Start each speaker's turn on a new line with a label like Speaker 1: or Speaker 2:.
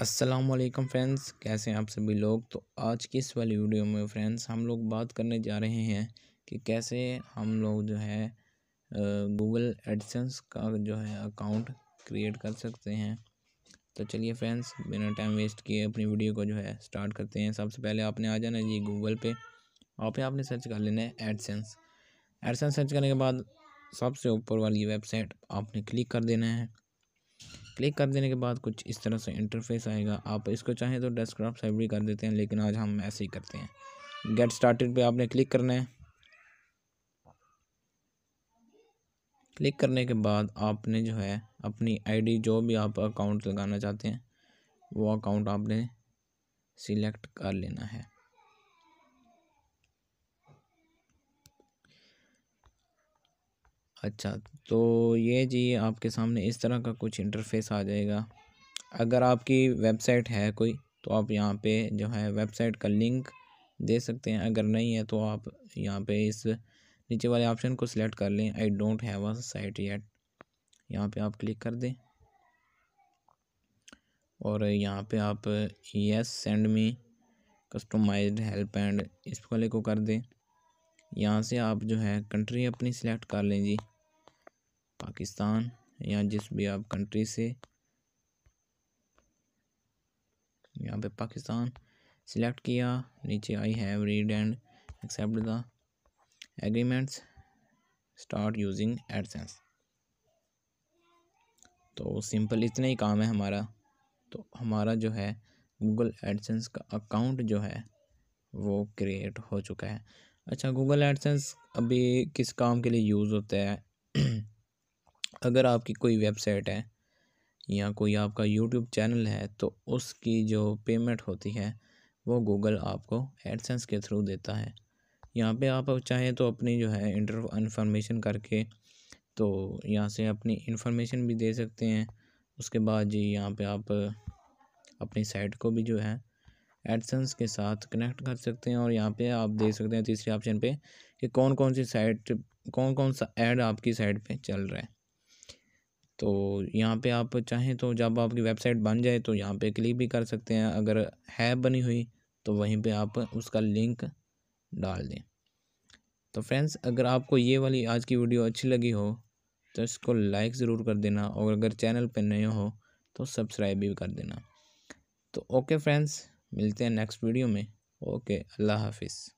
Speaker 1: Aslam friends कैसे हैं आप सभी लोग तो आज की इस वाली वीडियो में फ्रेंड्स हम लोग बात करने जा रहे हैं कि कैसे हम लोग जो है गूगल एडसेंस का जो है अकाउंट क्रिएट कर सकते हैं तो चलिए फ्रेंड्स बिना टाइम वेस्ट किए अपनी वीडियो को जो है स्टार्ट करते हैं सबसे पहले आपने आ जाना जी गूगल पे वहाँ ही आपने सर्च कर लेना है एडसेंस एडसेंस सर्च करने के बाद सबसे ऊपर वाली वेबसाइट आपने क्लिक कर देना है क्लिक कर देने के बाद कुछ इस तरह से इंटरफेस आएगा आप इसको चाहें तो डेस्कटॉप से भी कर देते हैं लेकिन आज हम ऐसे ही करते हैं गेट स्टार्टेड पे आपने क्लिक करना है क्लिक करने के बाद आपने जो है अपनी आईडी जो भी आप अकाउंट लगाना चाहते हैं वो अकाउंट आपने सिलेक्ट कर लेना है अच्छा तो ये जी आपके सामने इस तरह का कुछ इंटरफेस आ जाएगा अगर आपकी वेबसाइट है कोई तो आप यहाँ पे जो है वेबसाइट का लिंक दे सकते हैं अगर नहीं है तो आप यहाँ पे इस नीचे वाले ऑप्शन को सिलेक्ट कर लें I don't have a site yet यहाँ पे आप क्लिक कर दें और यहाँ पे आप yes send me customised help and इस वाले को कर दें यहाँ से आप जो है कंट्री अपनी सिलेक्ट कर लें जी पाकिस्तान या जिस भी आप कंट्री से यहाँ पे पाकिस्तान सिलेक्ट किया नीचे I have read and accept the agreements start using AdSense तो सिंपल इतना ही काम है हमारा तो हमारा जो है गूगल एडसेंस का अकाउंट जो है वो क्रिएट हो चुका है अच्छा गूगल एडसेंस अभी किस काम के लिए यूज़ होता है अगर आपकी कोई वेबसाइट है या कोई आपका यूट्यूब चैनल है तो उसकी जो पेमेंट होती है वो गूगल आपको एडसेंस के थ्रू देता है यहाँ पे आप चाहें तो अपनी जो है इंटर इन्फॉर्मेशन करके तो यहाँ से अपनी इन्फॉर्मेशन भी दे सकते हैं उसके बाद जी यहाँ पे आप अपनी साइट को भी जो है एडसेंस के साथ कनेक्ट कर सकते हैं और यहाँ पे आप देख सकते हैं तीसरे ऑप्शन पे कि कौन कौन सी साइट कौन कौन सा ऐड आपकी साइट पे चल रहा है तो यहाँ पे आप चाहें तो जब आपकी वेबसाइट बन जाए तो यहाँ पे क्लिक भी कर सकते हैं अगर है बनी हुई तो वहीं पे आप उसका लिंक डाल दें तो फ्रेंड्स अगर आपको ये वाली आज की वीडियो अच्छी लगी हो तो इसको लाइक ज़रूर कर देना और अगर चैनल पर नए हो तो सब्सक्राइब भी कर देना तो ओके फ्रेंड्स मिलते हैं नेक्स्ट वीडियो में ओके अल्लाह हाफिज़